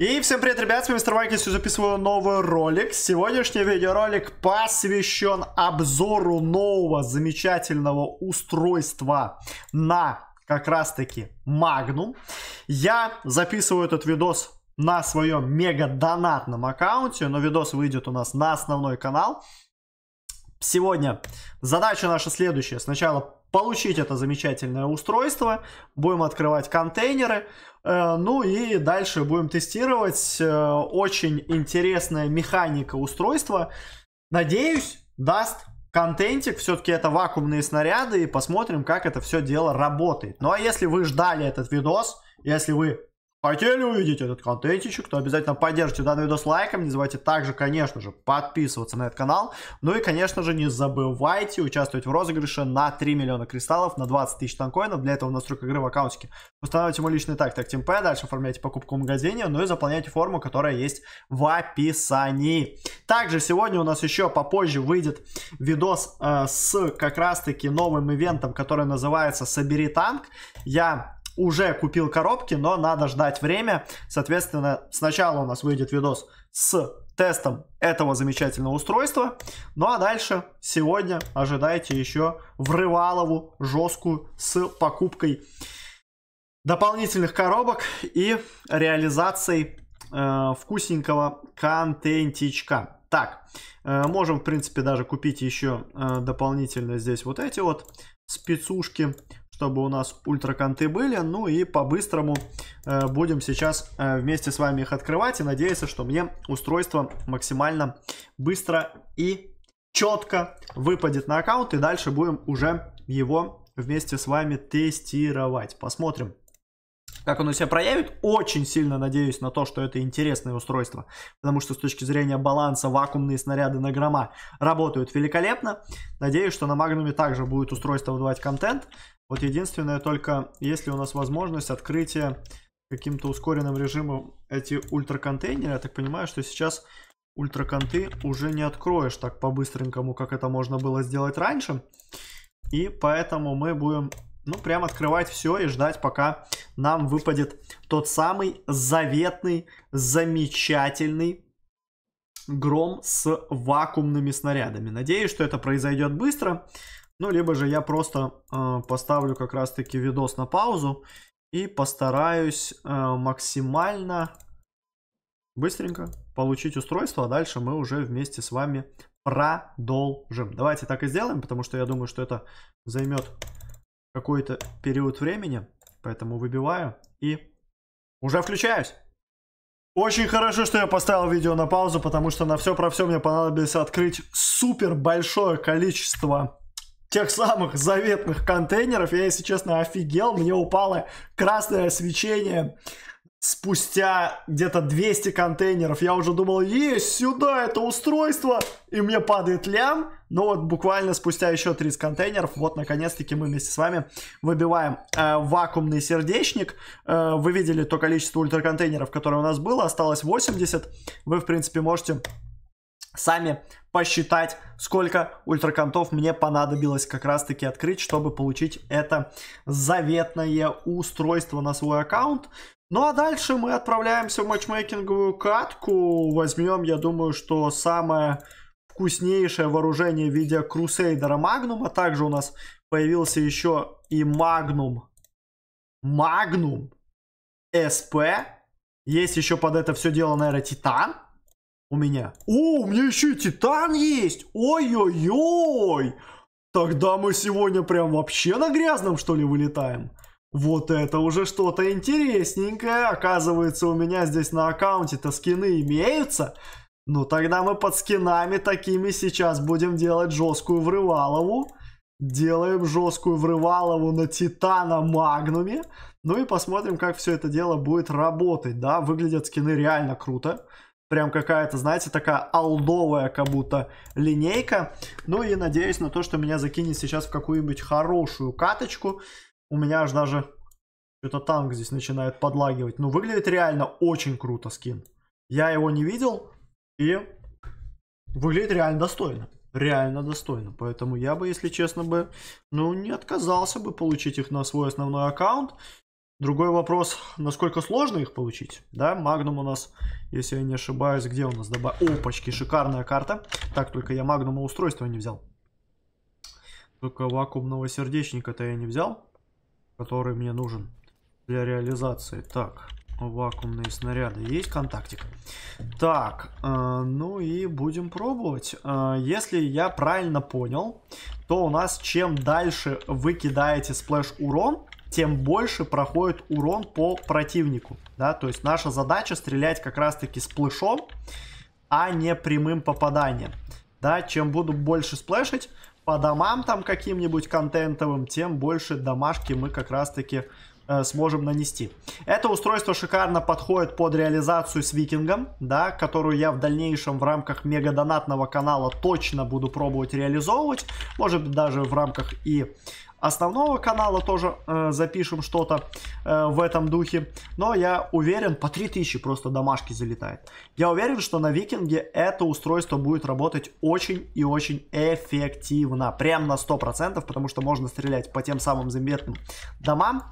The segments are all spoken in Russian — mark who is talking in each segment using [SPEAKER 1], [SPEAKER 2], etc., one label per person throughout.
[SPEAKER 1] И всем привет, ребят, с вами Мистер Майкл, записываю новый ролик. Сегодняшний видеоролик посвящен обзору нового замечательного устройства на как раз-таки Magnum. Я записываю этот видос на своем мега донатном аккаунте, но видос выйдет у нас на основной канал. Сегодня задача наша следующая. Сначала получить это замечательное устройство, будем открывать контейнеры, э, ну и дальше будем тестировать. Э, очень интересная механика устройства. Надеюсь, даст контентик, все-таки это вакуумные снаряды, и посмотрим, как это все дело работает. Ну а если вы ждали этот видос, если вы хотели увидеть этот контентичек, то обязательно поддержите данный видос лайком. Не забывайте также, конечно же, подписываться на этот канал. Ну и, конечно же, не забывайте участвовать в розыгрыше на 3 миллиона кристаллов, на 20 тысяч танкоинов. Для этого настройка игры в аккаунтике устанавливайте мой личный так, так ТМП, дальше оформляйте покупку в магазине, ну и заполняйте форму, которая есть в описании. Также сегодня у нас еще попозже выйдет видос э, с как раз-таки новым ивентом, который называется «Собери танк». Я уже купил коробки, но надо ждать время. Соответственно, сначала у нас выйдет видос с тестом этого замечательного устройства. Ну а дальше сегодня ожидайте еще врывалову жесткую с покупкой дополнительных коробок и реализацией э, вкусненького контентичка. Так, э, можем, в принципе, даже купить еще э, дополнительно здесь вот эти вот спецушки чтобы у нас ультраконты были. Ну и по-быстрому э, будем сейчас э, вместе с вами их открывать и надеяться, что мне устройство максимально быстро и четко выпадет на аккаунт. И дальше будем уже его вместе с вами тестировать. Посмотрим как оно себя проявит. Очень сильно надеюсь на то, что это интересное устройство, потому что с точки зрения баланса вакуумные снаряды на грома работают великолепно. Надеюсь, что на Магнуме также будет устройство выдавать контент. Вот единственное только, если у нас возможность открытия каким-то ускоренным режимом эти ультраконтейнеры, я так понимаю, что сейчас ультраконты уже не откроешь так по-быстренькому, как это можно было сделать раньше. И поэтому мы будем ну, прям открывать все и ждать, пока нам выпадет тот самый заветный, замечательный гром с вакуумными снарядами. Надеюсь, что это произойдет быстро. Ну, либо же я просто э, поставлю как раз-таки видос на паузу и постараюсь э, максимально быстренько получить устройство, а дальше мы уже вместе с вами продолжим. Давайте так и сделаем, потому что я думаю, что это займет какой-то период времени. Поэтому выбиваю и уже включаюсь. Очень хорошо, что я поставил видео на паузу, потому что на все про все мне понадобится открыть супер большое количество тех самых заветных контейнеров. Я, если честно, офигел. Мне упало красное свечение спустя где-то 200 контейнеров я уже думал, есть сюда это устройство, и мне падает лям. Но вот буквально спустя еще 30 контейнеров, вот наконец-таки мы вместе с вами выбиваем э, вакуумный сердечник. Э, вы видели то количество ультраконтейнеров, которое у нас было, осталось 80. Вы, в принципе, можете сами посчитать, сколько ультраконтов мне понадобилось как раз-таки открыть, чтобы получить это заветное устройство на свой аккаунт. Ну а дальше мы отправляемся в матчмейкинговую катку. Возьмем, я думаю, что самое вкуснейшее вооружение в виде Крусейдера Магнум. А также у нас появился еще и Магнум. Магнум. СП. Есть еще под это все дело, наверное, Титан. У меня. О, у меня еще и Титан есть. Ой-ой-ой. Тогда мы сегодня прям вообще на грязном, что ли, вылетаем. Вот это уже что-то интересненькое. Оказывается, у меня здесь на аккаунте-то скины имеются. Ну, тогда мы под скинами такими сейчас будем делать жесткую врывалову. Делаем жесткую врывалову на Титана Магнуме. Ну и посмотрим, как все это дело будет работать, да. Выглядят скины реально круто. Прям какая-то, знаете, такая алдовая как будто линейка. Ну и надеюсь на то, что меня закинет сейчас в какую-нибудь хорошую каточку. У меня аж даже что-то танк здесь начинает подлагивать. но ну, выглядит реально очень круто скин. Я его не видел, и выглядит реально достойно. Реально достойно. Поэтому я бы, если честно бы, ну, не отказался бы получить их на свой основной аккаунт. Другой вопрос, насколько сложно их получить, да, Магнум у нас, если я не ошибаюсь, где у нас добавил, опачки, шикарная карта, так, только я Магнума устройства не взял, только вакуумного сердечника-то я не взял, который мне нужен для реализации. Так, вакуумные снаряды. Есть контактик? Так, э, ну и будем пробовать. Э, если я правильно понял, то у нас чем дальше вы кидаете сплэш урон, тем больше проходит урон по противнику. Да? То есть наша задача стрелять как раз таки сплэшом, а не прямым попаданием. Да? Чем буду больше сплэшить, по домам там каким-нибудь контентовым, тем больше домашки мы как раз-таки э, сможем нанести. Это устройство шикарно подходит под реализацию с викингом, да, которую я в дальнейшем в рамках мегадонатного канала точно буду пробовать реализовывать. Может быть даже в рамках и основного канала тоже э, запишем что-то э, в этом духе. Но я уверен, по 3000 просто домашки залетает. Я уверен, что на Викинге это устройство будет работать очень и очень эффективно. Прям на 100%, потому что можно стрелять по тем самым заметным домам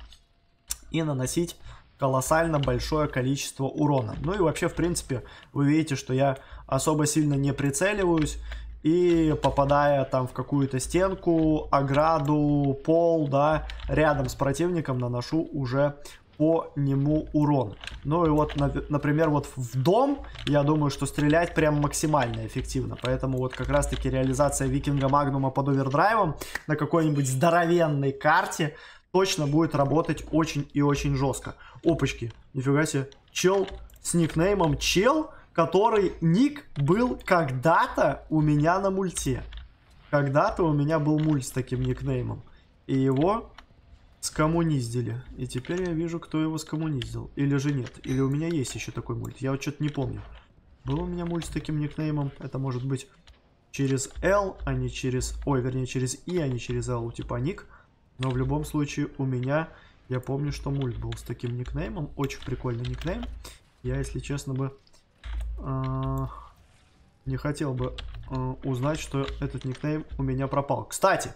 [SPEAKER 1] и наносить колоссально большое количество урона. Ну и вообще, в принципе, вы видите, что я особо сильно не прицеливаюсь и попадая там в какую-то стенку, ограду, пол, да, рядом с противником наношу уже по нему урон. Ну и вот, например, вот в дом, я думаю, что стрелять прям максимально эффективно. Поэтому вот как раз-таки реализация Викинга Магнума под овердрайвом на какой-нибудь здоровенной карте точно будет работать очень и очень жестко. Опачки, нифига себе, чел с никнеймом чел который ник был когда-то у меня на мульте. Когда-то у меня был мульт с таким никнеймом. И его скоммуниздили. И теперь я вижу, кто его скоммуниздил. Или же нет. Или у меня есть еще такой мульт. Я вот что-то не помню. Был у меня мульт с таким никнеймом. Это может быть через L, а не через... Ой, вернее, через I, а не через L, типа ник. Но в любом случае у меня... Я помню, что мульт был с таким никнеймом. Очень прикольный никнейм. Я, если честно, бы э, не хотел бы э, узнать, что этот никнейм у меня пропал. Кстати,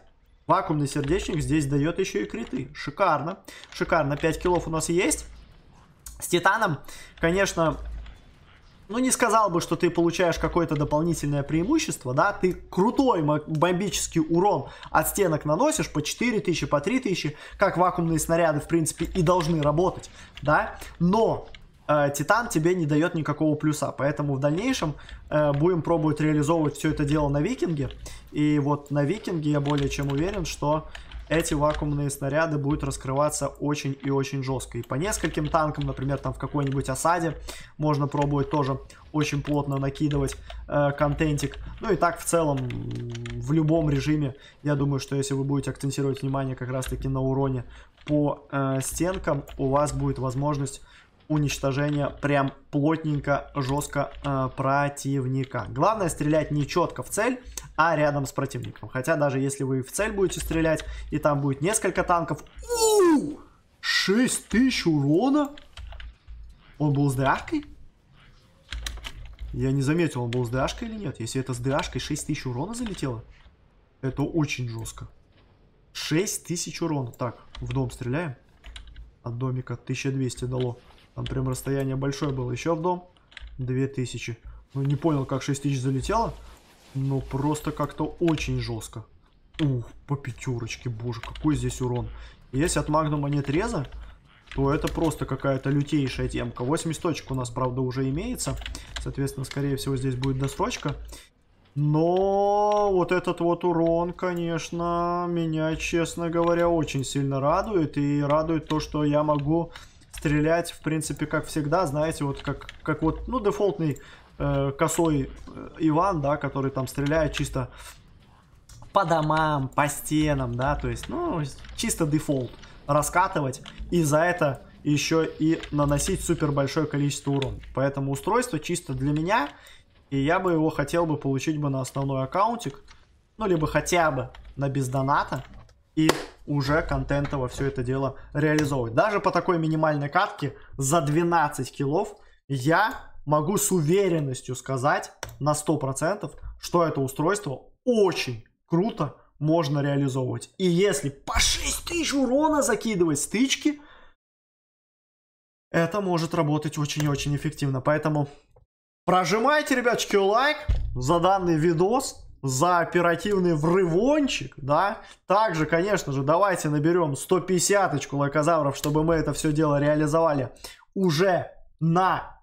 [SPEAKER 1] вакуумный сердечник здесь дает еще и криты. Шикарно. Шикарно. 5 килов у нас есть. С Титаном, конечно, ну не сказал бы, что ты получаешь какое-то дополнительное преимущество, да, ты крутой бомбический урон от стенок наносишь по 4000, по 3000, как вакуумные снаряды, в принципе, и должны работать, да, но Э, Титан тебе не дает никакого плюса. Поэтому в дальнейшем э, будем пробовать реализовывать все это дело на Викинге. И вот на Викинге я более чем уверен, что эти вакуумные снаряды будут раскрываться очень и очень жестко. И по нескольким танкам, например, там в какой-нибудь осаде можно пробовать тоже очень плотно накидывать э, контентик. Ну и так в целом в любом режиме, я думаю, что если вы будете акцентировать внимание как раз таки на уроне по э, стенкам, у вас будет возможность уничтожения прям плотненько, жестко э, противника. Главное стрелять не четко в цель, а рядом с противником. Хотя даже если вы в цель будете стрелять, и там будет несколько танков... у у 6000 урона? Он был с дашкой? Я не заметил, он был с дашкой или нет. Если это с драшкой, 6000 урона залетело? Это очень жестко. 6000 урона. Так, в дом стреляем. От домика 1200 дало. Там прям расстояние большое было. Еще в дом. 2000. Ну, не понял, как 6000 залетело. Но просто как-то очень жестко. Ух, по пятерочке, боже, какой здесь урон. Если от магнума нет реза, то это просто какая-то лютейшая темка. 80 точек у нас, правда, уже имеется. Соответственно, скорее всего, здесь будет досрочка. Но вот этот вот урон, конечно, меня, честно говоря, очень сильно радует. И радует то, что я могу стрелять, в принципе, как всегда, знаете, вот как, как вот, ну, дефолтный э, косой э, Иван, да, который там стреляет чисто по домам, по стенам, да, то есть, ну, чисто дефолт раскатывать, и за это еще и наносить супер большое количество урона. Поэтому устройство чисто для меня, и я бы его хотел бы получить бы на основной аккаунтик, ну, либо хотя бы на бездоната и уже контентово все это дело реализовывать. Даже по такой минимальной катке за 12 килов я могу с уверенностью сказать на 100%, что это устройство очень круто можно реализовывать. И если по 6 тысяч урона закидывать стычки, это может работать очень-очень эффективно. Поэтому прожимайте, ребяточки, лайк за данный видос за оперативный врывончик, да. Также, конечно же, давайте наберем 150-очку лайкозавров, чтобы мы это все дело реализовали уже на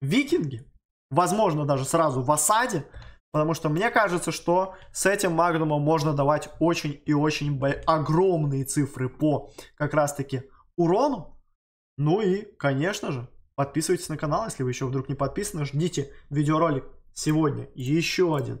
[SPEAKER 1] викинге. Возможно, даже сразу в осаде. Потому что мне кажется, что с этим магнумом можно давать очень и очень огромные цифры по как раз-таки урону. Ну и, конечно же, подписывайтесь на канал, если вы еще вдруг не подписаны. Ждите видеоролик сегодня еще один